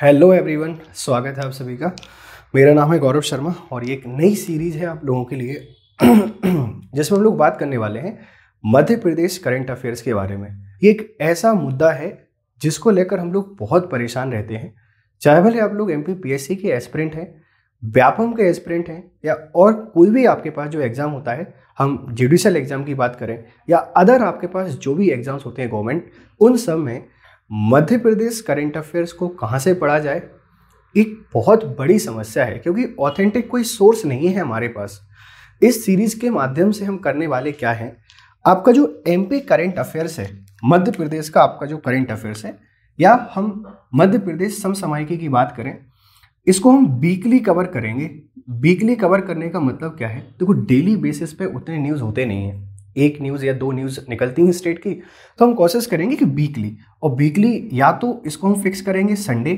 hello everyone स्वागत है आप सभी का मेरा नाम है गौरव शर्मा और ये एक नई सीरीज़ है आप लोगों के लिए जिसमें हम लोग बात करने वाले हैं मध्य प्रदेश करंट अफेयर्स के बारे में ये एक ऐसा मुद्दा है जिसको लेकर हम लोग बहुत परेशान रहते हैं चाहे भले आप लोग एम पी के एस्परेंट हैं व्यापम के एस्परेंट हैं या और कोई भी आपके पास जो एग्ज़ाम होता है हम जुडिशल एग्ज़ाम की बात करें या अदर आपके पास जो भी एग्ज़ाम्स होते हैं गवर्नमेंट उन सब में मध्य प्रदेश करेंट अफेयर्स को कहाँ से पढ़ा जाए एक बहुत बड़ी समस्या है क्योंकि ऑथेंटिक कोई सोर्स नहीं है हमारे पास इस सीरीज़ के माध्यम से हम करने वाले क्या हैं आपका जो एम पी करेंट अफेयर्स है मध्य प्रदेश का आपका जो करेंट अफेयर्स है या हम मध्य प्रदेश समसामायिकी की बात करें इसको हम वीकली कवर करेंगे वीकली कवर करने का मतलब क्या है देखो तो डेली बेसिस पे उतने न्यूज़ होते नहीं हैं एक न्यूज़ या दो न्यूज़ निकलती हैं स्टेट की तो हम कोशिश करेंगे कि वीकली और वीकली या तो इसको हम फिक्स करेंगे संडे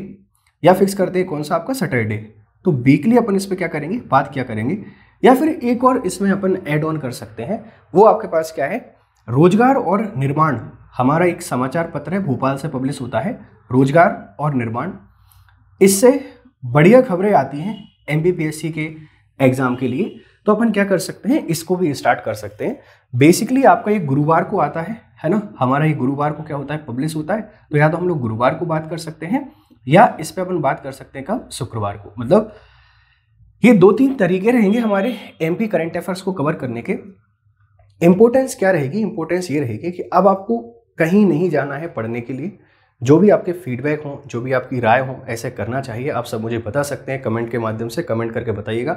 या फिक्स करते हैं कौन सा आपका सैटरडे तो वीकली अपन इस पर क्या करेंगे बात क्या करेंगे या फिर एक और इसमें अपन एड ऑन कर सकते हैं वो आपके पास क्या है रोजगार और निर्माण हमारा एक समाचार पत्र है भोपाल से पब्लिश होता है रोजगार और निर्माण इससे बढ़िया खबरें आती हैं एम e के एग्ज़ाम के लिए तो अपन क्या कर सकते हैं इसको भी स्टार्ट कर सकते हैं बेसिकली आपका ये गुरुवार को आता है है ना हमारा ये गुरुवार को क्या होता है पब्लिश होता है तो या तो हम लोग गुरुवार को बात कर सकते हैं या इस पर अपन बात कर सकते हैं कब शुक्रवार को मतलब ये दो तीन तरीके रहेंगे हमारे पी करंट अफेयर्स को कवर करने के इम्पोर्टेंस क्या रहेगी इम्पोर्टेंस ये रहेगी कि अब आपको कहीं नहीं जाना है पढ़ने के लिए जो भी आपके फीडबैक हो जो भी आपकी राय हो ऐसे करना चाहिए आप सब मुझे बता सकते हैं कमेंट के माध्यम से कमेंट करके बताइएगा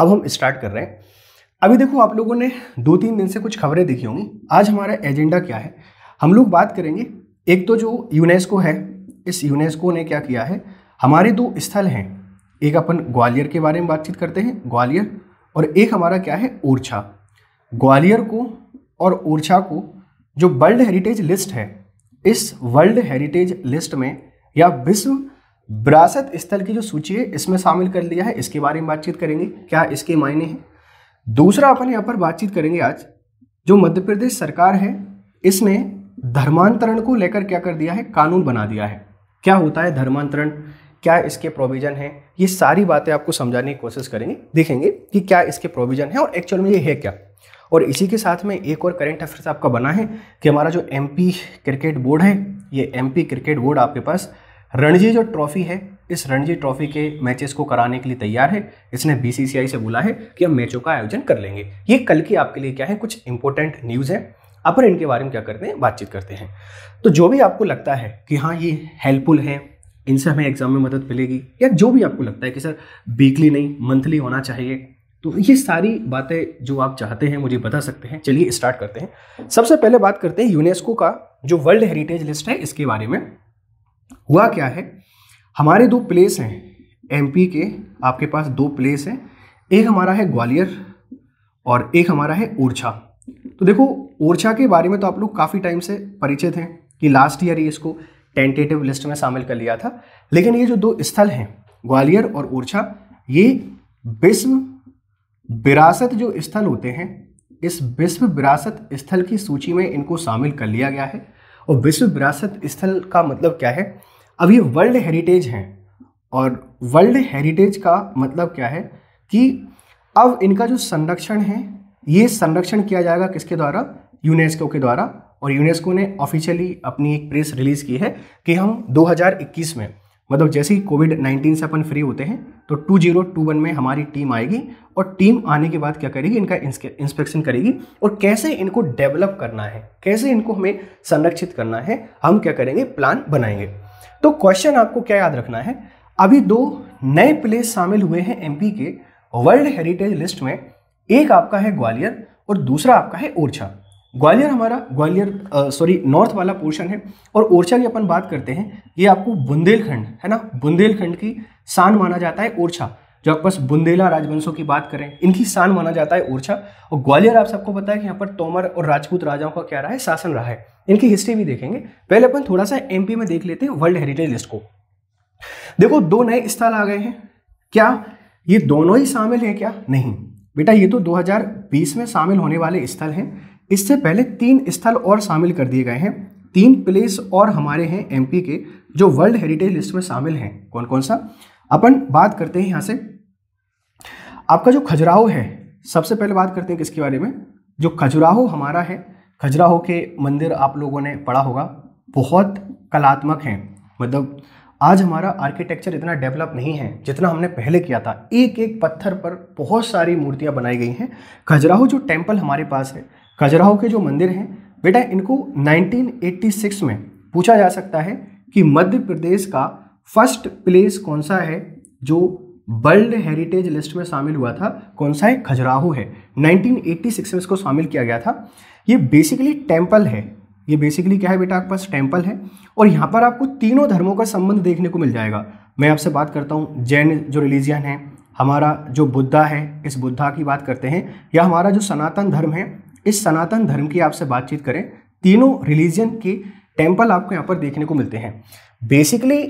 अब हम स्टार्ट कर रहे हैं अभी देखो आप लोगों ने दो तीन दिन से कुछ खबरें देखी होंगी आज हमारा एजेंडा क्या है हम लोग बात करेंगे एक तो जो यूनेस्को है इस यूनेस्को ने क्या किया है हमारे दो स्थल हैं एक अपन ग्वालियर के बारे में बातचीत करते हैं ग्वालियर और एक हमारा क्या है ओरछा ग्वालियर को और ओरछा को जो वर्ल्ड हेरिटेज लिस्ट है इस वर्ल्ड हेरिटेज लिस्ट में या विश्व विरासत स्थल की जो सूची है इसमें शामिल कर लिया है इसके बारे में बातचीत करेंगे क्या इसके मायने हैं दूसरा अपन यहाँ पर बातचीत करेंगे आज जो मध्य प्रदेश सरकार है इसने धर्मांतरण को लेकर क्या कर दिया है कानून बना दिया है क्या होता है धर्मांतरण क्या इसके प्रोविज़न है ये सारी बातें आपको समझाने की कोशिश करेंगे देखेंगे कि क्या इसके प्रोविज़न है और एक्चुअल में ये है क्या और इसी के साथ में एक और करेंट अफेयर्स आपका बना है कि हमारा जो एम क्रिकेट बोर्ड है ये एम क्रिकेट बोर्ड आपके पास रणजी जो ट्रॉफी है इस रणजी ट्रॉफी के मैचेस को कराने के लिए तैयार है इसने बीसीसीआई से बोला है कि हम मैचों का आयोजन कर लेंगे ये कल की आपके लिए क्या है कुछ इंपॉर्टेंट न्यूज़ है अपन इनके बारे में क्या करते हैं बातचीत करते हैं तो जो भी आपको लगता है कि हाँ ये हेल्पफुल है इनसे हमें एग्ज़ाम में मदद मिलेगी या जो भी आपको लगता है कि सर वीकली नहीं मंथली होना चाहिए तो ये सारी बातें जो आप चाहते हैं मुझे बता सकते हैं चलिए स्टार्ट करते हैं सबसे पहले बात करते हैं यूनेस्को का जो वर्ल्ड हेरिटेज लिस्ट है इसके बारे में हुआ क्या है हमारे दो प्लेस हैं एमपी के आपके पास दो प्लेस हैं एक हमारा है ग्वालियर और एक हमारा है ओरछा तो देखो ओरछा के बारे में तो आप लोग काफ़ी टाइम से परिचित हैं कि लास्ट ईयर ये इसको टेंटेटिव लिस्ट में शामिल कर लिया था लेकिन ये जो दो स्थल हैं ग्वालियर और ओरछा ये विश्व विरासत जो स्थल होते हैं इस विश्व विरासत स्थल की सूची में इनको शामिल कर लिया गया है और विश्व विरासत स्थल का मतलब क्या है अब ये वर्ल्ड हेरिटेज हैं और वर्ल्ड हेरिटेज का मतलब क्या है कि अब इनका जो संरक्षण है ये संरक्षण किया जाएगा किसके द्वारा यूनेस्को के द्वारा और यूनेस्को ने ऑफिशियली अपनी एक प्रेस रिलीज़ की है कि हम 2021 में मतलब जैसे ही कोविड नाइन्टीन से अपन फ्री होते हैं तो टू जीरो टू वन में हमारी टीम आएगी और टीम आने के बाद क्या करेगी इनका इंस्पेक्शन करेगी और कैसे इनको डेवलप करना है कैसे इनको हमें संरक्षित करना है हम क्या करेंगे प्लान बनाएंगे तो क्वेश्चन आपको क्या याद रखना है अभी दो नए प्लेस शामिल हुए हैं एम के वर्ल्ड हेरिटेज लिस्ट में एक आपका है ग्वालियर और दूसरा आपका है ओरछा ग्वालियर हमारा ग्वालियर सॉरी नॉर्थ वाला पोर्शन है और ओरछा की अपन बात करते हैं ये आपको बुंदेलखंड है ना बुंदेलखंड की शान माना जाता है ओरछा जो आप बस बुंदेला राजवंशों की बात करें इनकी शान माना जाता है ओरछा और ग्वालियर आप सबको पता है कि यहाँ पर तोमर और राजपूत राजाओं का क्या रहा है शासन रहा है इनकी हिस्ट्री भी देखेंगे पहले अपन थोड़ा सा एमपी में देख लेते हैं वर्ल्ड हेरिटेज लिस्ट को देखो दो नए स्थल आ गए हैं क्या ये दोनों ही शामिल हैं क्या नहीं बेटा ये तो 2020 में शामिल होने वाले स्थल हैं इससे पहले तीन स्थल और शामिल कर दिए गए हैं तीन प्लेस और हमारे हैं एमपी के जो वर्ल्ड हेरिटेज लिस्ट में शामिल हैं कौन कौन सा अपन बात करते हैं यहाँ से आपका जो खजुराहो है सबसे पहले बात करते हैं किसके बारे में जो खजुराहो हमारा है खजुराहो के मंदिर आप लोगों ने पढ़ा होगा बहुत कलात्मक हैं मतलब आज हमारा आर्किटेक्चर इतना डेवलप नहीं है जितना हमने पहले किया था एक एक पत्थर पर बहुत सारी मूर्तियाँ बनाई गई हैं खजुराहो जो टेम्पल हमारे पास है खजुराहो के जो मंदिर हैं बेटा इनको 1986 में पूछा जा सकता है कि मध्य प्रदेश का फर्स्ट प्लेस कौन सा है जो वर्ल्ड हेरिटेज लिस्ट में शामिल हुआ था कौन सा है खजुराहो है 1986 में इसको शामिल किया गया था ये बेसिकली टेम्पल है ये बेसिकली क्या है बेटा आपके पास टेम्पल है और यहाँ पर आपको तीनों धर्मों का संबंध देखने को मिल जाएगा मैं आपसे बात करता हूँ जैन जो रिलीजियन है हमारा जो बुद्धा है इस बुद्धा की बात करते हैं या हमारा जो सनातन धर्म है इस सनातन धर्म की आपसे बातचीत करें तीनों रिलीजन के टेम्पल आपको यहाँ पर देखने को मिलते हैं बेसिकली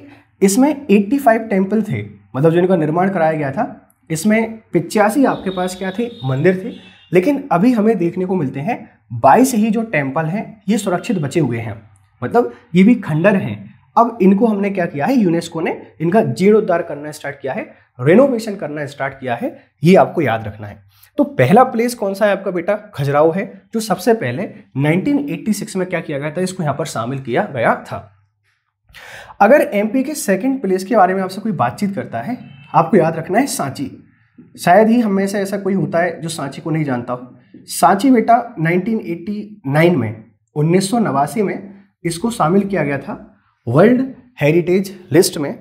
इसमें 85 टेम्पल थे मतलब जिनका निर्माण कराया गया था इसमें पिचासी आपके पास क्या थे मंदिर थे लेकिन अभी हमें देखने को मिलते हैं बाईस ही जो टेम्पल हैं ये सुरक्षित बचे हुए हैं मतलब ये भी खंडर हैं अब इनको हमने क्या किया है यूनेस्को ने इनका जीर्णोद्धार करना स्टार्ट किया है रेनोवेशन करना स्टार्ट किया है ये आपको याद रखना है तो पहला प्लेस कौन सा है आपका बेटा खजुराहो है जो सबसे पहले 1986 में क्या किया गया था इसको यहां पर शामिल किया गया था अगर एमपी के सेकंड प्लेस के बारे में आपसे कोई बातचीत करता है आपको याद रखना है सांची शायद ही हमेशा ऐसा कोई होता है जो सांची को नहीं जानता हो सांची बेटा 1989 में उन्नीस में इसको शामिल किया गया था वर्ल्ड हेरिटेज लिस्ट में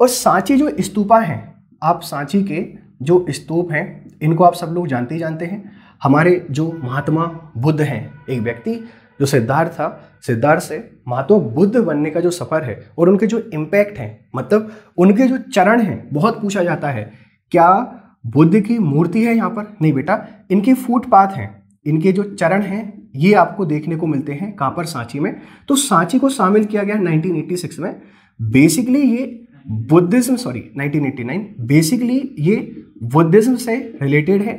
और सांची जो स्तूपा है आप सांची के जो स्तूप हैं इनको आप सब लोग जानते ही जानते हैं हमारे जो महात्मा बुद्ध हैं एक व्यक्ति जो सिद्धार्थ था सिद्धार्थ से महात्मा बुद्ध बनने का जो सफ़र है और उनके जो इम्पैक्ट हैं मतलब उनके जो चरण हैं बहुत पूछा जाता है क्या बुद्ध की मूर्ति है यहाँ पर नहीं बेटा इनके फुटपाथ हैं इनके जो चरण हैं ये आपको देखने को मिलते हैं पर सांची में तो सांची को शामिल किया गया 1986 में बेसिकली ये बुद्धिज्म सॉरी 1989 बेसिकली ये बुद्धिज्म से रिलेटेड है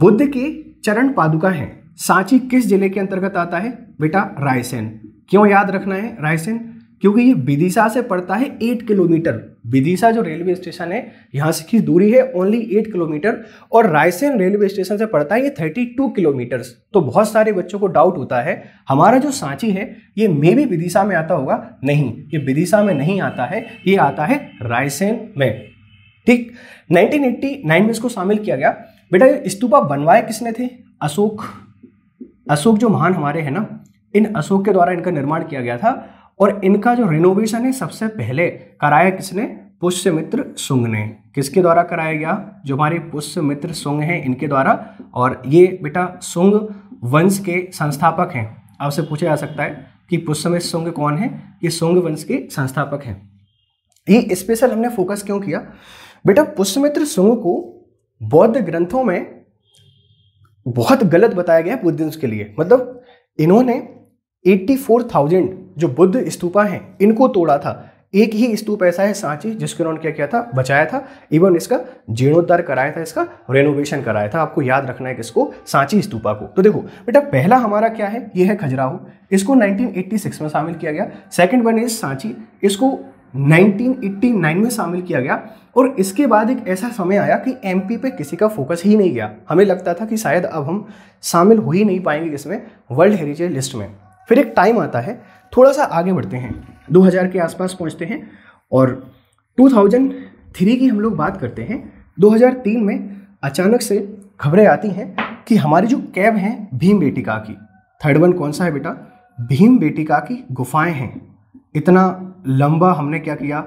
बुद्ध के चरण पादुका है सांची किस जिले के अंतर्गत आता है बेटा रायसेन क्यों याद रखना है रायसेन क्योंकि ये विदिशा से पड़ता है एट किलोमीटर विदिशा जो रेलवे स्टेशन है यहाँ से की दूरी है ओनली एट किलोमीटर और रायसेन रेलवे स्टेशन से पड़ता है ये थर्टी टू किलोमीटर्स तो बहुत सारे बच्चों को डाउट होता है हमारा जो सांची है ये मे भी विदिशा में आता होगा नहीं ये विदिशा में नहीं आता है ये आता है रायसेन में ठीक नाइनटीन में इसको शामिल किया गया बेटा ये स्तूपा बनवाए किसने थे अशोक अशोक जो महान हमारे हैं ना इन अशोक के द्वारा इनका निर्माण किया गया था और इनका जो रिनोवेशन है सबसे पहले कराया किसने पुष्य मित्र सुंग ने किसके द्वारा कराया गया जो हमारे पुष्य मित्र सुंग हैं इनके द्वारा और ये बेटा सुंग वंश के संस्थापक हैं आपसे पूछा जा सकता है कि पुष्यमित्र सुंग कौन है ये सुंग वंश के संस्थापक हैं ये स्पेशल हमने फोकस क्यों किया बेटा पुष्यमित्र सुंग को बौद्ध ग्रंथों में बहुत गलत बताया गया बुद्धिस्ट के लिए मतलब इन्होंने 84,000 जो बुद्ध स्तूपा हैं इनको तोड़ा था एक ही स्तूप ऐसा है सांची जिसको उन्होंने क्या किया था बचाया था इवन इसका जीर्णोद्धार कराया था इसका रेनोवेशन कराया था आपको याद रखना है किसको सांची स्तूपा को तो देखो बेटा पहला हमारा क्या है ये है खजुराहो इसको 1986 में शामिल किया गया सेकंड वन इज सांची इसको 1989 में शामिल किया गया और इसके बाद एक ऐसा समय आया कि एमपी पे किसी का फोकस ही नहीं गया हमें लगता था कि शायद अब हम शामिल हो ही नहीं पाएंगे इसमें वर्ल्ड हेरिटेज लिस्ट में फिर एक टाइम आता है थोड़ा सा आगे बढ़ते हैं 2000 के आसपास पहुंचते हैं और 2003 की हम लोग बात करते हैं 2003 में अचानक से खबरें आती हैं कि हमारी जो कैब हैं भीम बेटिका की थर्ड वन कौन सा है बेटा भीम बेटिका की गुफाएं हैं इतना लंबा हमने क्या किया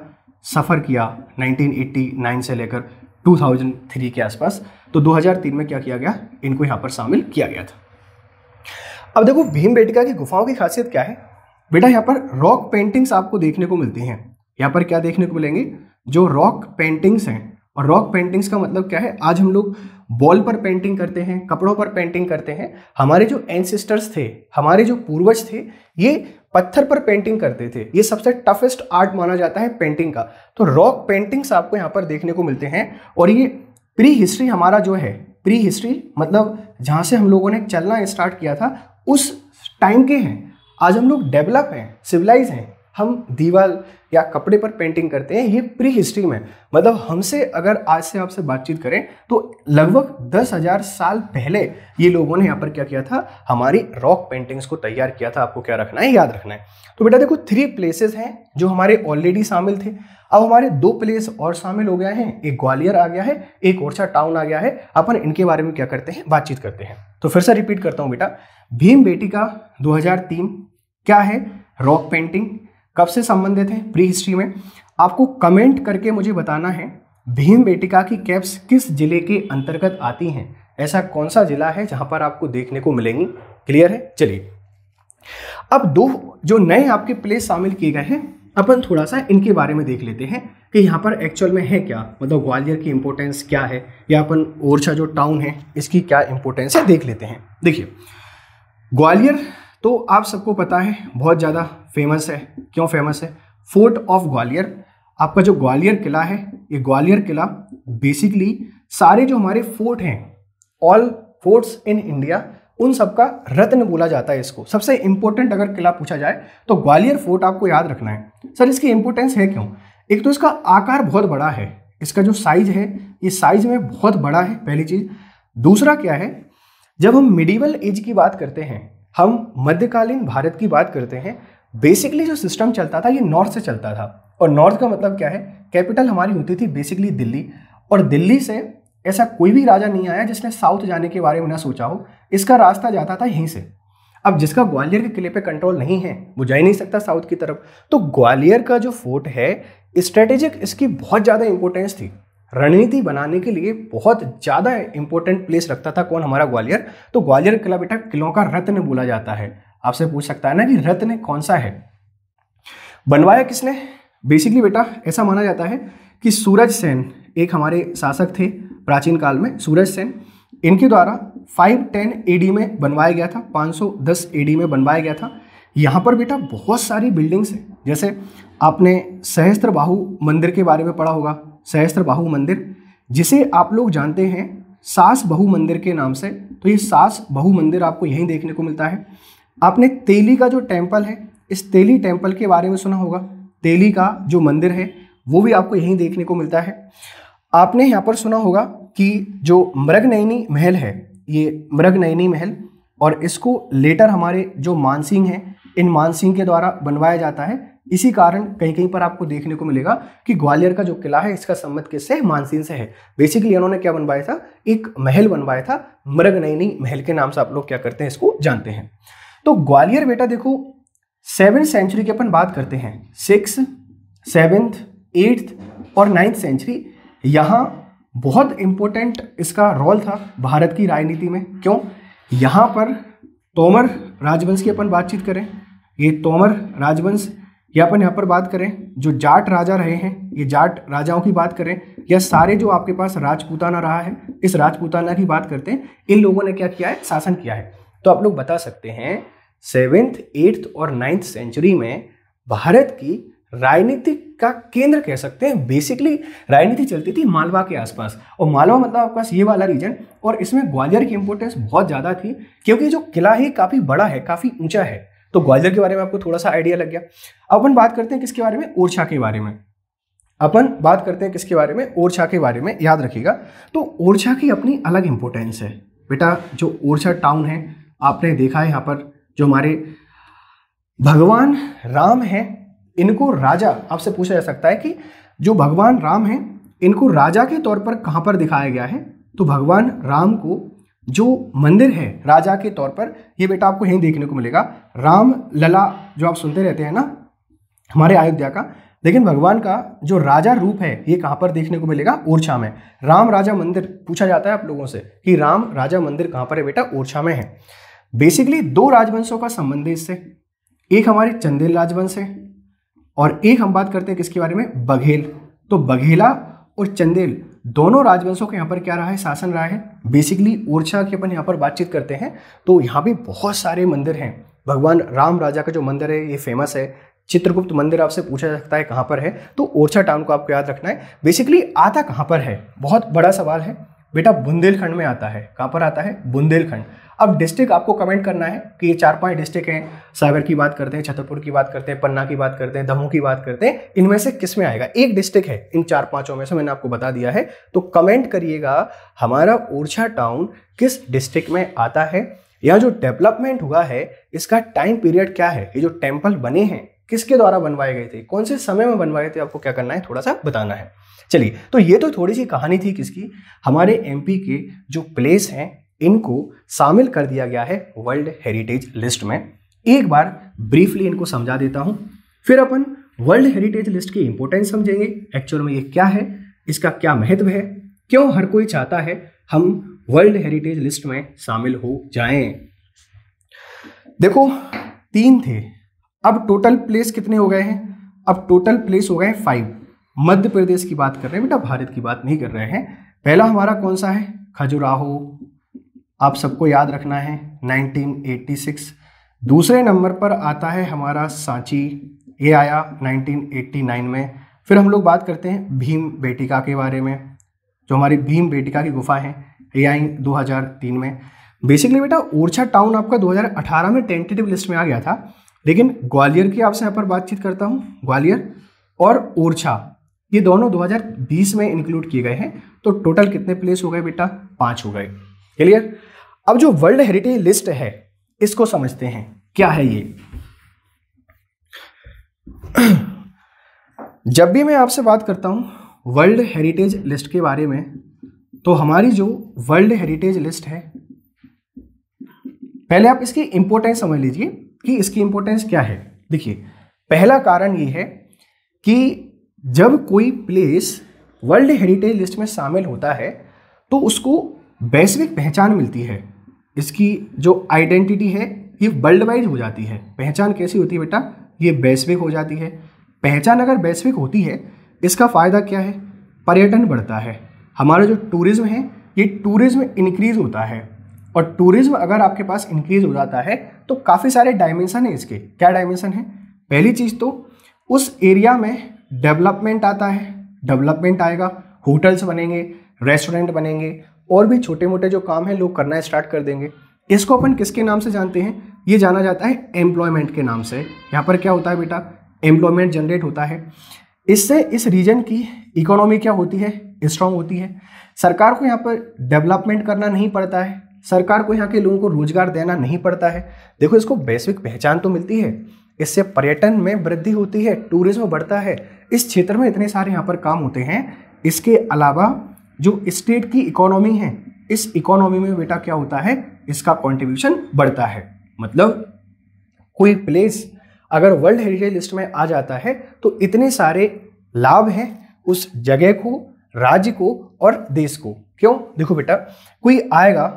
सफ़र किया 1989 से लेकर 2003 के आसपास तो 2003 में क्या किया गया इनको यहाँ पर शामिल किया गया था अब देखो भीम बेटिका की गुफाओं की खासियत क्या है बेटा यहाँ पर रॉक पेंटिंग्स आपको देखने को मिलती हैं यहाँ पर क्या देखने को मिलेंगे जो रॉक पेंटिंग्स हैं और रॉक पेंटिंग्स का मतलब क्या है आज हम लोग बॉल पर पेंटिंग करते हैं कपड़ों पर पेंटिंग करते हैं हमारे जो एनसिस्टर्स थे हमारे जो पूर्वज थे ये पत्थर पर पेंटिंग करते थे ये सबसे टफेस्ट आर्ट माना जाता है पेंटिंग का तो रॉक पेंटिंग्स आपको यहाँ पर देखने को मिलते हैं और ये प्री हिस्ट्री हमारा जो है प्री हिस्ट्री मतलब जहाँ से हम लोगों ने चलना स्टार्ट किया था उस टाइम के हैं आज हम लोग डेवलप हैं सिविलाइज हैं हम दीवार या कपड़े पर पेंटिंग करते हैं ये प्री हिस्ट्री में मतलब हमसे अगर आज से आपसे बातचीत करें तो लगभग दस हज़ार साल पहले ये लोगों ने यहाँ पर क्या किया था हमारी रॉक पेंटिंग्स को तैयार किया था आपको क्या रखना है याद रखना है तो बेटा देखो थ्री प्लेसेस हैं जो हमारे ऑलरेडी शामिल थे अब हमारे दो प्लेस और शामिल हो गए हैं एक ग्वालियर आ गया है एक ओरछा टाउन आ गया है अपन इनके बारे में क्या करते हैं बातचीत करते हैं तो फिर से रिपीट करता हूँ बेटा भीम बेटिका 2003 क्या है रॉक पेंटिंग कब से संबंधित हैं प्री हिस्ट्री में आपको कमेंट करके मुझे बताना है भीम बेटिका की कैप्स किस जिले के अंतर्गत आती हैं ऐसा कौन सा जिला है जहां पर आपको देखने को मिलेंगी क्लियर है चलिए अब दो जो नए आपके प्लेस शामिल किए गए हैं अपन थोड़ा सा इनके बारे में देख लेते हैं कि यहाँ पर एक्चुअल में है क्या मतलब ग्वालियर की इम्पोर्टेंस क्या है या अपन ओरछा जो टाउन है इसकी क्या इम्पोर्टेंस है देख लेते हैं देखिए ग्वालियर तो आप सबको पता है बहुत ज़्यादा फेमस है क्यों फेमस है फोर्ट ऑफ ग्वालियर आपका जो ग्वालियर किला है ये ग्वालियर किला बेसिकली सारे जो हमारे फोर्ट हैं ऑल फोर्ट्स इन इंडिया उन सबका रत्न बोला जाता है इसको सबसे इंपॉर्टेंट अगर किला पूछा जाए तो ग्वालियर फोर्ट आपको याद रखना है सर इसकी इंपॉर्टेंस है क्यों एक तो इसका आकार बहुत बड़ा है इसका जो साइज है ये साइज में बहुत बड़ा है पहली चीज़ दूसरा क्या है जब हम मिडिवल एज की बात करते हैं हम मध्यकालीन भारत की बात करते हैं बेसिकली जो सिस्टम चलता था ये नॉर्थ से चलता था और नॉर्थ का मतलब क्या है कैपिटल हमारी होती थी बेसिकली दिल्ली और दिल्ली से ऐसा कोई भी राजा नहीं आया जिसने साउथ जाने के बारे में ना सोचा हो इसका रास्ता जाता था यहीं से अब जिसका ग्वालियर के किले पे कंट्रोल नहीं है वो जा ही नहीं सकता साउथ की तरफ तो ग्वालियर का जो फोर्ट है स्ट्रेटेजिक इसकी बहुत ज़्यादा इंपॉर्टेंस थी रणनीति बनाने के लिए बहुत ज़्यादा इंपॉर्टेंट प्लेस रखता था कौन हमारा ग्वालियर तो ग्वालियर किला बेटा किलों का रत्न बोला जाता है आपसे पूछ सकता है ना कि रत्न कौन सा है बनवाया किसने बेसिकली बेटा ऐसा माना जाता है कि सूरज सेन एक हमारे शासक थे प्राचीन काल में सूरज सेन इनके द्वारा 510 एडी में बनवाया गया था 510 एडी में बनवाया गया था यहाँ पर बेटा बहुत सारी बिल्डिंग्स हैं जैसे आपने सहस्त्र बाहू मंदिर के बारे में पढ़ा होगा सहस्त्र बाहु मंदिर जिसे आप लोग जानते हैं सास बहु मंदिर के नाम से तो ये सास बहु मंदिर आपको यहीं देखने को मिलता है आपने तेली का जो टेम्पल है इस तेली टेम्पल के बारे में सुना होगा तेली का जो मंदिर है वो भी आपको यहीं देखने को मिलता है आपने यहाँ पर सुना होगा कि जो मृगनयनी महल है ये मृगनयनी महल और इसको लेटर हमारे जो मानसिंह हैं इन मानसिंह के द्वारा बनवाया जाता है इसी कारण कहीं कहीं पर आपको देखने को मिलेगा कि ग्वालियर का जो किला है इसका संबंध किससे है मानसिंह से है बेसिकली इन्होंने क्या बनवाया था एक महल बनवाया था मृगनयनी महल के नाम से आप लोग क्या करते हैं इसको जानते हैं तो ग्वालियर बेटा देखो सेवन सेंचुरी की अपन बात करते हैं सिक्स सेवेंथ एट्थ और नाइन्थ सेंचुरी यहाँ बहुत इम्पोर्टेंट इसका रोल था भारत की राजनीति में क्यों यहाँ पर तोमर राजवंश की अपन बातचीत करें ये तोमर राजवंश या अपन यहाँ पर बात करें जो जाट राजा रहे हैं ये जाट राजाओं की बात करें या सारे जो आपके पास राजपूताना रहा है इस राजपूताना की बात करते हैं इन लोगों ने क्या किया है शासन किया है तो आप लोग बता सकते हैं सेवेंथ एट्थ और नाइन्थ सेंचुरी में भारत की राजनीति का केंद्र कह सकते हैं बेसिकली राजनीति चलती थी मालवा के आसपास और मालवा मतलब आपके पास ये वाला रीजन और इसमें ग्वालियर की इंपोर्टेंस बहुत ज़्यादा थी क्योंकि जो किला है काफ़ी बड़ा है काफ़ी ऊंचा है तो ग्वालियर के बारे में आपको थोड़ा सा आइडिया लग गया अब अपन बात करते हैं किसके बारे में ओरछा के बारे में अपन बात करते हैं किसके बारे में ओरछा के बारे में याद रखिएगा तो ओरछा की अपनी अलग इंपॉर्टेंस है बेटा जो ओरछा टाउन है आपने देखा है यहाँ पर जो हमारे भगवान राम हैं इनको राजा आपसे पूछा जा सकता है कि जो भगवान राम हैं इनको राजा के तौर पर कहाँ पर दिखाया गया है तो भगवान राम को जो मंदिर है राजा के तौर पर ये बेटा आपको यहीं देखने को मिलेगा राम लला जो आप सुनते रहते हैं ना हमारे अयोध्या का लेकिन भगवान का जो राजा रूप है ये कहाँ पर देखने को मिलेगा ओरछा में राम राजा मंदिर पूछा जाता है आप लोगों से कि राम राजा मंदिर कहाँ पर है बेटा ओरछा में है बेसिकली दो राजवंशों का संबंध है इससे एक हमारे चंदेल राजवंश है और एक हम बात करते हैं किसके बारे में बघेल तो बघेला और चंदेल दोनों राजवंशों के यहाँ पर क्या रहा है शासन रहा है बेसिकली ओरछा की अपन यहाँ पर बातचीत करते हैं तो यहाँ भी बहुत सारे मंदिर हैं भगवान राम राजा का जो मंदिर है ये फेमस है चित्रगुप्त मंदिर आपसे पूछा जा सकता है कहाँ पर है तो ओरछा टाउन को आपको याद रखना है बेसिकली आता कहाँ पर है बहुत बड़ा सवाल है बेटा बुंदेलखंड में आता है कहाँ पर आता है बुंदेलखंड अब डिस्ट्रिक्ट आपको कमेंट करना है कि ये चार पांच डिस्ट्रिक्ट हैं सागर की बात करते हैं छतरपुर की बात करते हैं पन्ना की बात करते हैं दमोह की बात करते हैं इनमें से किस में आएगा एक डिस्ट्रिक्ट है इन चार पांचों में से मैंने आपको बता दिया है तो कमेंट करिएगा हमारा ओरछा टाउन किस डिस्ट्रिक्ट में आता है या जो डेवलपमेंट हुआ है इसका टाइम पीरियड क्या है ये जो टेम्पल बने हैं किसके द्वारा बनवाए गए थे कौन से समय में बनवाए थे आपको क्या करना है थोड़ा सा बताना है चलिए तो ये तो थोड़ी सी कहानी थी किसकी हमारे एमपी के जो प्लेस हैं इनको शामिल कर दिया गया है वर्ल्ड हेरिटेज लिस्ट में एक बार ब्रीफली इनको समझा देता हूँ फिर अपन वर्ल्ड हेरिटेज लिस्ट की इंपोर्टेंस समझेंगे एक्चुअल में ये क्या है इसका क्या महत्व है क्यों हर कोई चाहता है हम वर्ल्ड हेरिटेज लिस्ट में शामिल हो जाएं देखो तीन थे अब टोटल प्लेस कितने हो गए हैं अब टोटल प्लेस हो गए फाइव मध्य प्रदेश की बात कर रहे हैं बेटा भारत की बात नहीं कर रहे हैं पहला हमारा कौन सा है खजुराहो आप सबको याद रखना है 1986 दूसरे नंबर पर आता है हमारा सांची ये आया 1989 में फिर हम लोग बात करते हैं भीम बेटिका के बारे में जो हमारी भीम बेटिका की गुफा है ये आई 2003 में बेसिकली बेटा ओरछा टाउन आपका 2018 में टेंटेटिव लिस्ट में आ गया था लेकिन ग्वालियर की आपसे यहाँ पर बातचीत करता हूँ ग्वालियर और ओरछा ये दोनों 2020 में इंक्लूड किए गए हैं तो टोटल कितने प्लेस हो गए बेटा पाँच हो गए क्लियर अब जो वर्ल्ड हेरिटेज लिस्ट है इसको समझते हैं क्या है ये जब भी मैं आपसे बात करता हूं वर्ल्ड हेरिटेज लिस्ट के बारे में तो हमारी जो वर्ल्ड हेरिटेज लिस्ट है पहले आप इसकी इंपोर्टेंस समझ लीजिए कि इसकी इंपोर्टेंस क्या है देखिए पहला कारण ये है कि जब कोई प्लेस वर्ल्ड हेरिटेज लिस्ट में शामिल होता है तो उसको वैश्विक पहचान मिलती है इसकी जो आइडेंटिटी है ये वर्ल्ड वाइज हो जाती है पहचान कैसी होती है बेटा ये वैश्विक हो जाती है पहचान अगर वैश्विक होती है इसका फ़ायदा क्या है पर्यटन बढ़ता है हमारा जो टूरिज़्म है ये टूरिज़्म इंक्रीज़ होता है और टूरिज़्म अगर आपके पास इंक्रीज़ हो जाता है तो काफ़ी सारे डायमेंसन हैं इसके क्या डायमेंसन है पहली चीज़ तो उस एरिया में डेवलपमेंट आता है डेवलपमेंट आएगा होटल्स बनेंगे रेस्टोरेंट बनेंगे और भी छोटे मोटे जो काम हैं लोग करना स्टार्ट कर देंगे इसको अपन किसके नाम से जानते हैं ये जाना जाता है एम्प्लॉयमेंट के नाम से यहाँ पर क्या होता है बेटा एम्प्लॉयमेंट जनरेट होता है इससे इस रीजन की इकोनॉमी क्या होती है स्ट्रांग होती है सरकार को यहाँ पर डेवलपमेंट करना नहीं पड़ता है सरकार को यहाँ के लोगों को रोजगार देना नहीं पड़ता है देखो इसको वैश्विक पहचान तो मिलती है इससे पर्यटन में वृद्धि होती है टूरिज्म बढ़ता है इस क्षेत्र में इतने सारे यहाँ पर काम होते हैं इसके अलावा जो स्टेट की इकोनॉमी है इस इकोनॉमी में बेटा क्या होता है इसका कॉन्ट्रीब्यूशन बढ़ता है मतलब कोई प्लेस अगर वर्ल्ड हेरिटेज लिस्ट में आ जाता है तो इतने सारे लाभ हैं उस जगह को राज्य को और देश को क्यों देखो बेटा कोई आएगा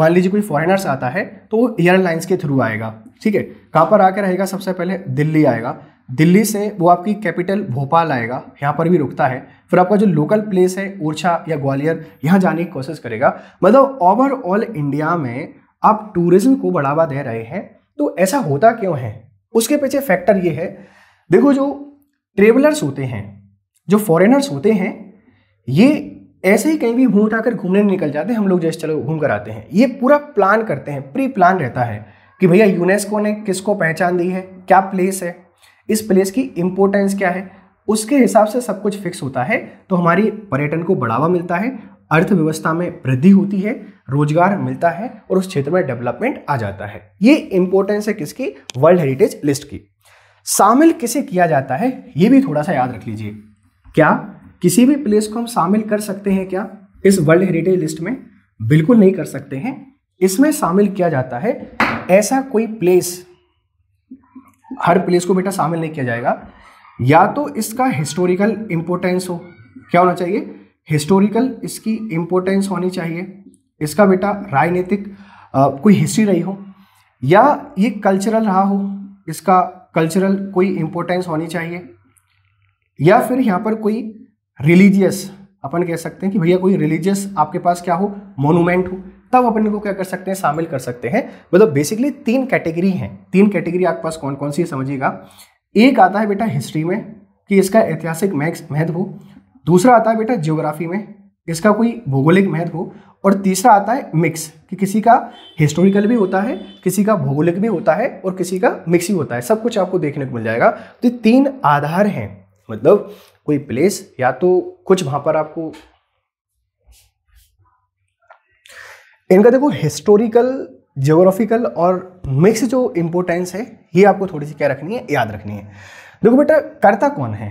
मान लीजिए कोई फॉरेनर्स आता है तो वो एयरलाइंस के थ्रू आएगा ठीक है कहाँ पर आकर रहेगा सबसे पहले दिल्ली आएगा दिल्ली से वो आपकी कैपिटल भोपाल आएगा यहाँ पर भी रुकता है फिर आपका जो लोकल प्लेस है ओरछा या ग्वालियर यहाँ जाने की कोशिश करेगा मतलब ओवरऑल इंडिया में आप टूरिज्म को बढ़ावा दे रहे हैं तो ऐसा होता क्यों है उसके पीछे फैक्टर ये है देखो जो ट्रेवलर्स होते हैं जो फॉरेनर्स होते हैं ये ऐसे ही कहीं भी घूम उठाकर घूमने निकल जाते हैं हम लोग जैसे चलो घूम कर आते हैं ये पूरा प्लान करते हैं प्री प्लान रहता है कि भैया यूनेस्को ने किसको पहचान दी है क्या प्लेस है इस प्लेस की इम्पोर्टेंस क्या है उसके हिसाब से सब कुछ फिक्स होता है तो हमारी पर्यटन को बढ़ावा मिलता है अर्थव्यवस्था में वृद्धि होती है रोजगार मिलता है और उस क्षेत्र में डेवलपमेंट आ जाता है ये इंपॉर्टेंस है किसकी वर्ल्ड हेरिटेज लिस्ट की शामिल किसे किया जाता है ये भी थोड़ा सा याद रख लीजिए क्या किसी भी प्लेस को हम शामिल कर सकते हैं क्या इस वर्ल्ड हेरिटेज लिस्ट में बिल्कुल नहीं कर सकते हैं इसमें शामिल किया जाता है ऐसा कोई प्लेस हर प्लेस को बेटा शामिल नहीं किया जाएगा या तो इसका हिस्टोरिकल इम्पोर्टेंस हो क्या होना चाहिए हिस्टोरिकल इसकी इम्पोर्टेंस होनी चाहिए इसका बेटा राजनीतिक कोई हिस्ट्री रही हो या ये कल्चरल रहा हो इसका कल्चरल कोई इम्पोर्टेंस होनी चाहिए या फिर यहाँ पर कोई रिलीजियस अपन कह सकते हैं कि भैया कोई रिलीजियस आपके पास क्या हो मोनूमेंट हो तब अपन को क्या कर सकते हैं शामिल कर सकते हैं मतलब बेसिकली तीन कैटेगरी हैं तीन कैटेगरी आपके पास कौन कौन सी समझिएगा एक आता है बेटा हिस्ट्री में कि इसका ऐतिहासिक महत्व हो दूसरा आता है बेटा जियोग्राफी में इसका कोई भौगोलिक महत्व हो और तीसरा आता है मिक्स कि किसी का हिस्टोरिकल भी होता है किसी का भौगोलिक भी होता है और किसी का मिक्स ही होता है सब कुछ आपको देखने को मिल जाएगा तो तीन आधार हैं मतलब कोई प्लेस या तो कुछ वहाँ पर आपको इनका देखो हिस्टोरिकल जियोग्राफिकल और मिक्स जो इम्पोर्टेंस है ये आपको थोड़ी सी क्या रखनी है याद रखनी है देखो बेटा करता कौन है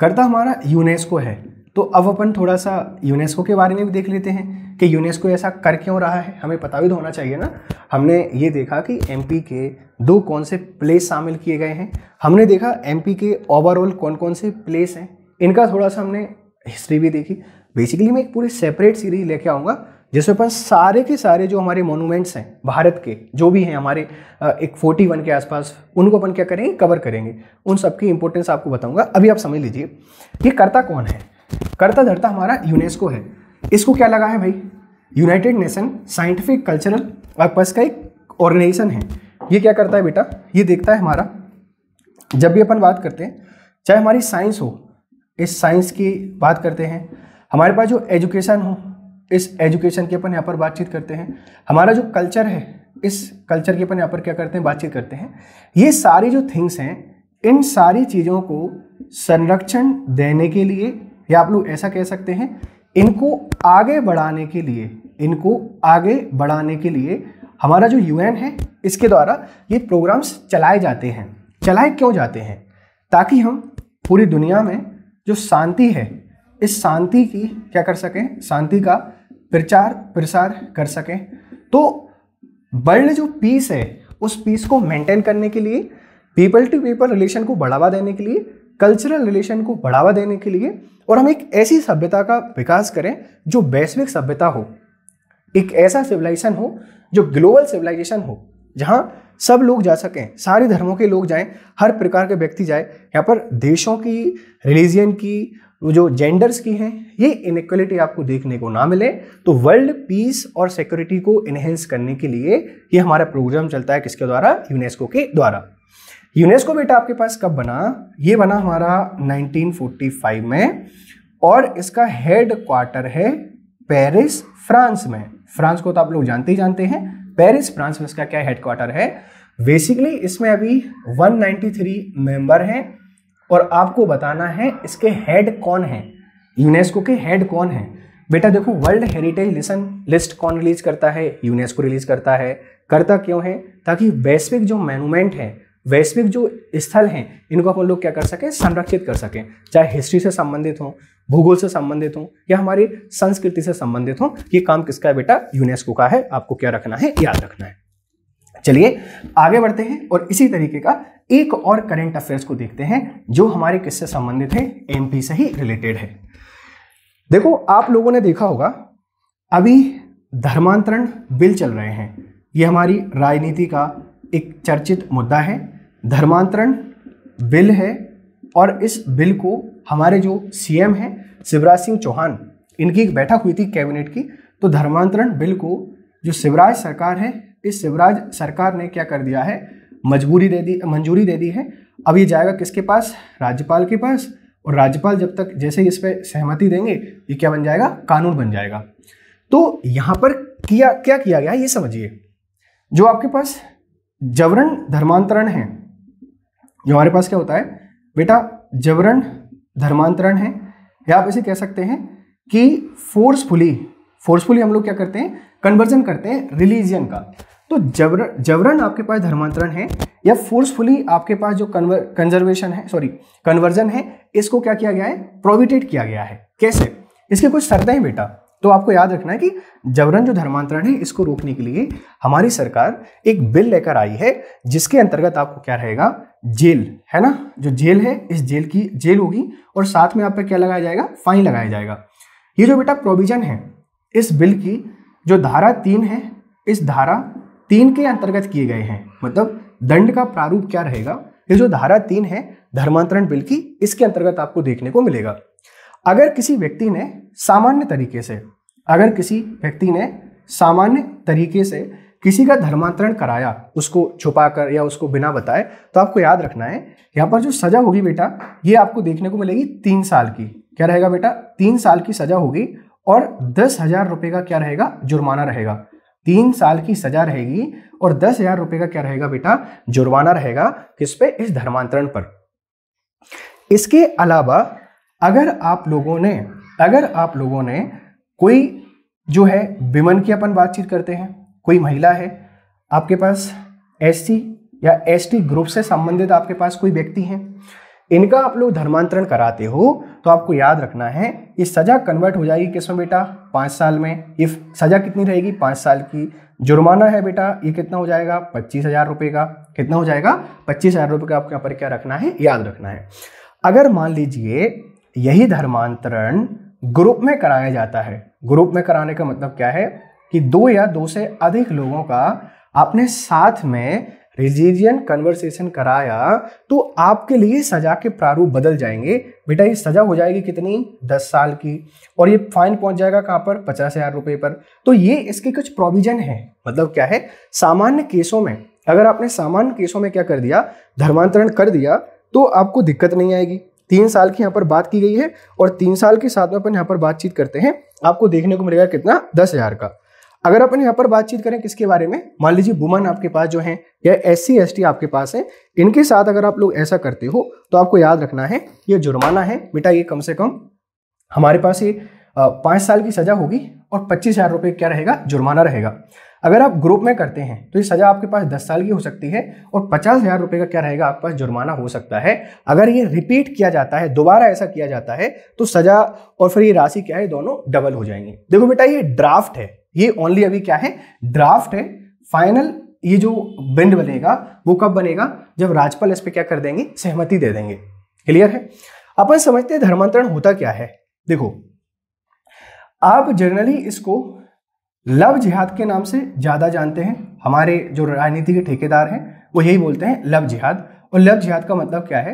करता हमारा यूनेस्को है तो अब अपन थोड़ा सा यूनेस्को के बारे में भी देख लेते हैं कि यूनेस्को ऐसा कर क्यों रहा है हमें पता भी तो होना चाहिए ना हमने ये देखा कि एम के दो कौन से प्लेस शामिल किए गए हैं हमने देखा एम के ओवरऑल कौन कौन से प्लेस हैं इनका थोड़ा सा हमने हिस्ट्री भी देखी बेसिकली मैं एक पूरी सेपरेट सीरीज लेके आऊँगा जिसमें पास सारे के सारे जो हमारे मोनूमेंट्स हैं भारत के जो भी हैं हमारे एक फोर्टी वन के आसपास उनको अपन क्या करेंगे कवर करेंगे उन सब की इंपॉर्टेंस आपको बताऊंगा अभी आप समझ लीजिए ये करता कौन है करता धरता हमारा यूनेस्को है इसको क्या लगा है भाई united nation scientific cultural purpose का एक ऑर्गेनाइजेशन है ये क्या करता है बेटा ये देखता है हमारा जब भी अपन बात करते हैं चाहे हमारी साइंस हो इस साइंस की बात करते हैं हमारे पास जो एजुकेशन हो इस एजुकेशन के अपन यहाँ पर बातचीत करते हैं हमारा जो कल्चर है इस कल्चर के अपन यहाँ पर क्या करते हैं बातचीत करते हैं ये सारी जो थिंग्स हैं इन सारी चीज़ों को संरक्षण देने के लिए या आप लोग ऐसा कह सकते हैं इनको आगे बढ़ाने के लिए इनको आगे बढ़ाने के लिए हमारा जो यूएन है इसके द्वारा ये प्रोग्राम्स चलाए जाते हैं चलाए क्यों जाते हैं ताकि हम पूरी दुनिया में जो शांति है इस शांति की क्या कर सकें शांति का प्रचार प्रसार कर सकें तो वर्ल्ड जो पीस है उस पीस को मेंटेन करने के लिए पीपल टू पीपल रिलेशन को बढ़ावा देने के लिए कल्चरल रिलेशन को बढ़ावा देने के लिए और हम एक ऐसी सभ्यता का विकास करें जो वैश्विक सभ्यता हो एक ऐसा सिविलाइजेशन हो जो ग्लोबल सिविलाइजेशन हो जहाँ सब लोग जा सकें सारे धर्मों के लोग जाएं हर प्रकार के व्यक्ति जाए यहाँ पर देशों की रिलीजियन की जो जेंडर्स की हैं ये इनक्वलिटी आपको देखने को ना मिले तो वर्ल्ड पीस और सिक्योरिटी को इनहेंस करने के लिए ये हमारा प्रोग्राम चलता है किसके द्वारा यूनेस्को के द्वारा यूनेस्को बेटा आपके पास कब बना ये बना हमारा 1945 में और इसका हेड क्वार्टर है पेरिस फ्रांस में फ्रांस को तो आप लोग जानते ही जानते हैं पेरिस फ्रांस में इसका क्या हेड क्वार्टर है बेसिकली इसमें अभी 193 मेंबर हैं और आपको बताना है इसके हेड कौन है यूनेस्को के हेड कौन है बेटा देखो वर्ल्ड हेरिटेज लिसन लिस्ट कौन रिलीज करता है यूनेस्को रिलीज करता है करता क्यों है ताकि वैश्विक जो मैनुमेंट है वैश्विक जो स्थल हैं इनको अपन लोग क्या कर सकें संरक्षित कर सकें चाहे हिस्ट्री से संबंधित हों भूगोल से संबंधित हों या हमारी संस्कृति से संबंधित हों ये काम किसका है बेटा यूनेस्को का है आपको क्या रखना है याद रखना है चलिए आगे बढ़ते हैं और इसी तरीके का एक और करेंट अफेयर्स को देखते हैं जो हमारे किससे संबंधित है एमपी से ही रिलेटेड है देखो आप लोगों ने देखा होगा अभी धर्मांतरण बिल चल रहे हैं ये हमारी राजनीति का एक चर्चित मुद्दा है धर्मांतरण बिल है और इस बिल को हमारे जो सीएम हैं शिवराज सिंह चौहान इनकी एक बैठक हुई थी कैबिनेट की तो धर्मांतरण बिल को जो शिवराज सरकार है इस शिवराज सरकार ने क्या कर दिया है मजबूरी दे दी मंजूरी दे दी है अब ये जाएगा किसके पास राज्यपाल के पास और राज्यपाल जब तक जैसे ही इस पर सहमति देंगे ये क्या बन जाएगा कानून बन जाएगा तो यहाँ पर किया क्या किया गया ये समझिए जो आपके पास जबरन धर्मांतरण है जो हमारे पास क्या होता है बेटा जबरन धर्मांतरण है या आप इसे कह सकते हैं कि फोर्सफुली फोर्सफुली हम लोग क्या करते हैं कन्वर्जन करते हैं रिलीजियन का तो जबर जबरन आपके पास धर्मांतरण है या फोर्सफुली आपके पास जो कन्वर कंजर्वेशन है सॉरी कन्वर्जन है इसको क्या किया गया है प्रोविटेट किया गया है कैसे इसके कुछ शर्त हैं बेटा तो आपको याद रखना है कि जबरन जो धर्मांतरण है इसको रोकने के लिए हमारी सरकार एक बिल लेकर आई है जिसके अंतर्गत आपको क्या रहेगा जेल है ना जो जेल है इस जेल की जेल होगी और साथ में आप पर क्या लगाया जाएगा फाइन लगाया जाएगा ये जो बेटा प्रोविजन है इस बिल की जो धारा तीन है इस धारा तीन के अंतर्गत किए गए हैं मतलब दंड का प्रारूप क्या रहेगा ये जो धारा तीन है धर्मांतरण बिल की इसके अंतर्गत आपको देखने को मिलेगा अगर किसी व्यक्ति ने सामान्य तरीके से अगर किसी व्यक्ति ने सामान्य तरीके से किसी का धर्मांतरण कराया उसको छुपा कर या उसको बिना बताए तो आपको याद रखना है यहाँ पर जो सजा होगी बेटा ये आपको देखने को मिलेगी तीन साल की क्या रहेगा बेटा तीन साल की सजा होगी और दस हजार रुपये का क्या रहेगा जुर्माना रहेगा तीन साल की सजा रहेगी और दस हजार रुपए का क्या रहेगा बेटा जुर्माना रहेगा किस पे इस धर्मांतरण पर इसके अलावा अगर आप लोगों ने अगर आप लोगों ने कोई जो है विमन की अपन बातचीत करते हैं कोई महिला है आपके पास एस या एस ग्रुप से संबंधित आपके पास कोई व्यक्ति है इनका आप लोग धर्मांतरण कराते हो तो आपको याद रखना है ये सज़ा कन्वर्ट हो जाएगी किसमें बेटा पाँच साल में इफ़ सज़ा कितनी रहेगी पाँच साल की जुर्माना है बेटा ये कितना हो जाएगा पच्चीस हज़ार रुपये का कितना हो जाएगा पच्चीस हज़ार रुपये का आपके यहाँ पर क्या रखना है याद रखना है अगर मान लीजिए यही धर्मांतरण ग्रुप में कराया जाता है ग्रुप में कराने का मतलब क्या है कि दो या दो से अधिक लोगों का अपने साथ में रिलीजियन कन्वर्सेशन कराया तो आपके लिए सजा के प्रारूप बदल जाएंगे बेटा ये सजा हो जाएगी कितनी दस साल की और ये फाइन पहुंच जाएगा कहाँ पर पचास हजार रुपये पर तो ये इसके कुछ प्रोविजन है मतलब क्या है सामान्य केसों में अगर आपने सामान्य केसों में क्या कर दिया धर्मांतरण कर दिया तो आपको दिक्कत नहीं आएगी तीन साल की यहाँ पर बात की गई है और तीन साल के साथ में अपन यहाँ पर बातचीत करते हैं आपको देखने को मिलेगा कितना दस हजार का अगर अपन यहाँ पर बातचीत करें किसके बारे में मान लीजिए वुमन आपके पास जो है या एस सी एस टी आपके पास है इनके साथ अगर आप लोग ऐसा करते हो तो आपको याद रखना है ये जुर्माना है बेटा ये कम से कम हमारे पास ये पाँच साल की सज़ा होगी और पच्चीस हज़ार रुपये क्या रहेगा जुर्माना रहेगा अगर आप ग्रुप में करते हैं तो ये सज़ा आपके पास दस साल की हो सकती है और पचास हज़ार रुपये का क्या रहेगा आपके पास जुर्माना हो सकता है अगर ये रिपीट किया जाता है दोबारा ऐसा किया जाता है तो सज़ा और फिर ये राशि क्या है दोनों डबल हो जाएंगे देखो बेटा ये ड्राफ्ट है ये ओनली अभी क्या है ड्राफ्ट है फाइनल ये जो बेंड बनेगा वो कब बनेगा जब राज्यपाल इस पर क्या कर देंगे सहमति दे देंगे क्लियर है अपन समझते हैं धर्मांतरण होता क्या है देखो आप जनरली इसको लव जिहाद के नाम से ज़्यादा जानते हैं हमारे जो राजनीति के ठेकेदार हैं वो यही बोलते हैं लव जिहाद और लव जिहाद का मतलब क्या है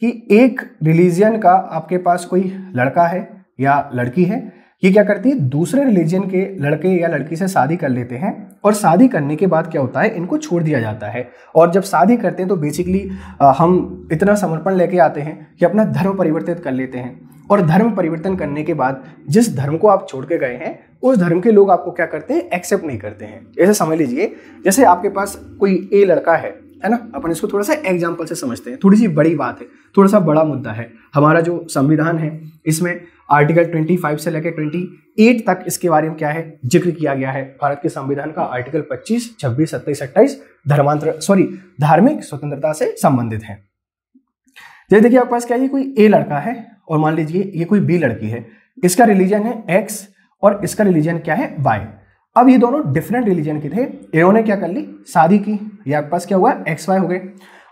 कि एक रिलीजियन का आपके पास कोई लड़का है या लड़की है ये क्या करती है दूसरे रिलीजन के लड़के या लड़की से शादी कर लेते हैं और शादी करने के बाद क्या होता है इनको छोड़ दिया जाता है और जब शादी करते हैं तो बेसिकली हम इतना समर्पण लेके आते हैं कि अपना धर्म परिवर्तित कर लेते हैं और धर्म परिवर्तन करने के बाद जिस धर्म को आप छोड़ के गए हैं उस धर्म के लोग आपको क्या करते हैं एक्सेप्ट नहीं करते हैं ऐसे समझ लीजिए जैसे आपके पास कोई ए लड़का है है ना अपन इसको थोड़ा सा एग्जाम्पल से समझते हैं थोड़ी सी बड़ी बात है थोड़ा सा बड़ा मुद्दा है हमारा जो संविधान है इसमें आर्टिकल 25 से लेकर 28 तक इसके बारे में क्या है जिक्र किया गया है भारत के संविधान का आर्टिकल 25, 26, 27, 28 धर्मांतर सॉरी धार्मिक स्वतंत्रता से संबंधित है जैसे देखिए आपके पास क्या है कोई ए लड़का है और मान लीजिए ये कोई बी लड़की है इसका रिलीजन है एक्स और इसका रिलीजन क्या है वाई अब ये दोनों डिफरेंट रिलीजन के थे इन्होंने क्या कर ली शादी की ये आपके पास क्या हुआ एक्स वाई हो गए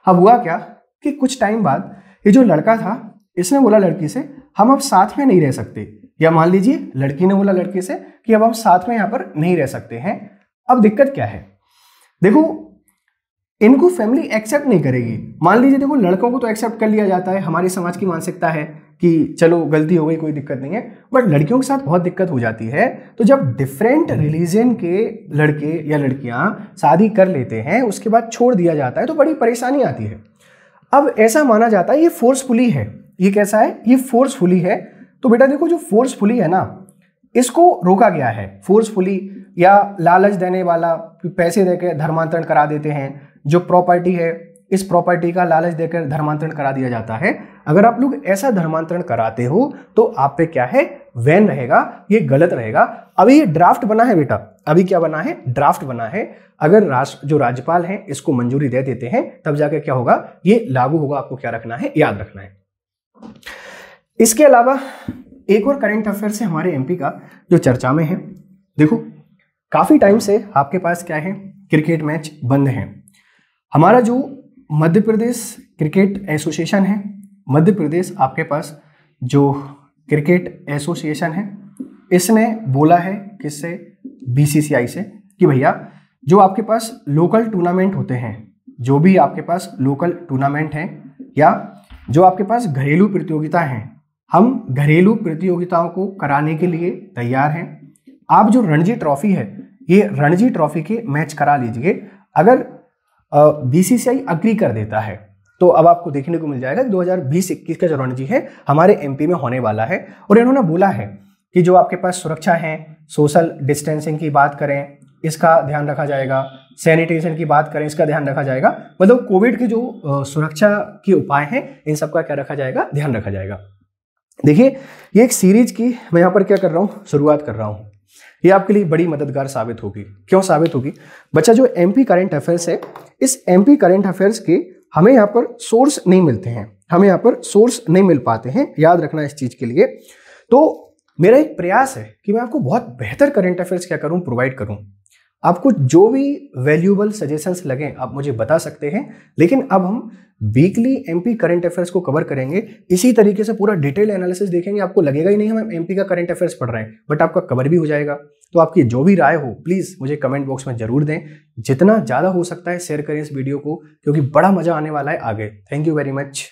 अब हुआ क्या कि कुछ टाइम बाद ये जो लड़का था इसने बोला लड़की से हम अब साथ में नहीं रह सकते या मान लीजिए लड़की ने बोला लड़के से कि अब हम साथ में यहाँ पर नहीं रह सकते हैं अब दिक्कत क्या है देखो इनको फैमिली एक्सेप्ट नहीं करेगी मान लीजिए देखो लड़कों को तो एक्सेप्ट कर लिया जाता है हमारी समाज की मानसिकता है कि चलो गलती हो गई कोई दिक्कत नहीं है बट लड़कियों के साथ बहुत दिक्कत हो जाती है तो जब डिफरेंट रिलीजन के लड़के या लड़कियां शादी कर लेते हैं उसके बाद छोड़ दिया जाता है तो बड़ी परेशानी आती है अब ऐसा माना जाता है ये फोर्सफुली है ये कैसा है ये फोर्सफुली है तो बेटा देखो जो फोर्सफुली है ना इसको रोका गया है फोर्सफुली या लालच देने वाला पैसे देकर धर्मांतरण करा देते हैं जो प्रॉपर्टी है इस प्रॉपर्टी का लालच देकर धर्मांतरण करा दिया जाता है अगर आप लोग ऐसा धर्मांतरण कराते हो तो आप पे क्या है वैन रहेगा ये गलत रहेगा अभी ये ड्राफ्ट बना है बेटा अभी क्या बना है ड्राफ्ट बना है अगर राष्ट्र जो राज्यपाल हैं इसको मंजूरी दे देते हैं तब जाके क्या होगा ये लागू होगा आपको क्या रखना है याद रखना है इसके अलावा एक और करेंट अफेयर से हमारे एमपी का जो चर्चा में है देखो काफ़ी टाइम से आपके पास क्या है क्रिकेट मैच बंद है हमारा जो मध्य प्रदेश क्रिकेट एसोसिएशन है मध्य प्रदेश आपके पास जो क्रिकेट एसोसिएशन है इसने बोला है किससे बीसीसीआई से कि भैया जो आपके पास लोकल टूर्नामेंट होते हैं जो भी आपके पास लोकल टूर्नामेंट हैं या जो आपके पास घरेलू प्रतियोगिता हैं हम घरेलू प्रतियोगिताओं को कराने के लिए तैयार हैं आप जो रणजी ट्रॉफी है ये रणजी ट्रॉफी के मैच करा लीजिए अगर बीसीसीआई अग्री कर देता है तो अब आपको देखने को मिल जाएगा बीस इक्कीस का जो रणजी है हमारे एमपी में होने वाला है और इन्होंने बोला है कि जो आपके पास सुरक्षा है सोशल डिस्टेंसिंग की बात करें इसका ध्यान रखा जाएगा सैनिटेशन की बात करें इसका ध्यान रखा जाएगा मतलब कोविड के जो सुरक्षा के उपाय हैं इन सब का क्या रखा जाएगा ध्यान रखा जाएगा देखिए ये एक सीरीज की मैं यहाँ पर क्या कर रहा हूँ शुरुआत कर रहा हूँ ये आपके लिए बड़ी मददगार साबित होगी क्यों साबित होगी बच्चा जो एम पी करेंट अफेयर्स है इस एम पी करेंट अफेयर्स के हमें यहाँ पर सोर्स नहीं मिलते हैं हमें यहाँ पर सोर्स नहीं मिल पाते हैं याद रखना इस चीज़ के लिए तो मेरा एक प्रयास है कि मैं आपको बहुत बेहतर करेंट अफेयर्स क्या करूँ प्रोवाइड करूँ आपको जो भी वैल्यूबल सजेशंस लगें आप मुझे बता सकते हैं लेकिन अब हम वीकली एमपी करंट अफेयर्स को कवर करेंगे इसी तरीके से पूरा डिटेल एनालिसिस देखेंगे आपको लगेगा ही नहीं हम एमपी का करंट अफेयर्स पढ़ रहे हैं बट आपका कवर भी हो जाएगा तो आपकी जो भी राय हो प्लीज़ मुझे कमेंट बॉक्स में ज़रूर दें जितना ज़्यादा हो सकता है शेयर करें इस वीडियो को क्योंकि बड़ा मज़ा आने वाला है आगे थैंक यू वेरी मच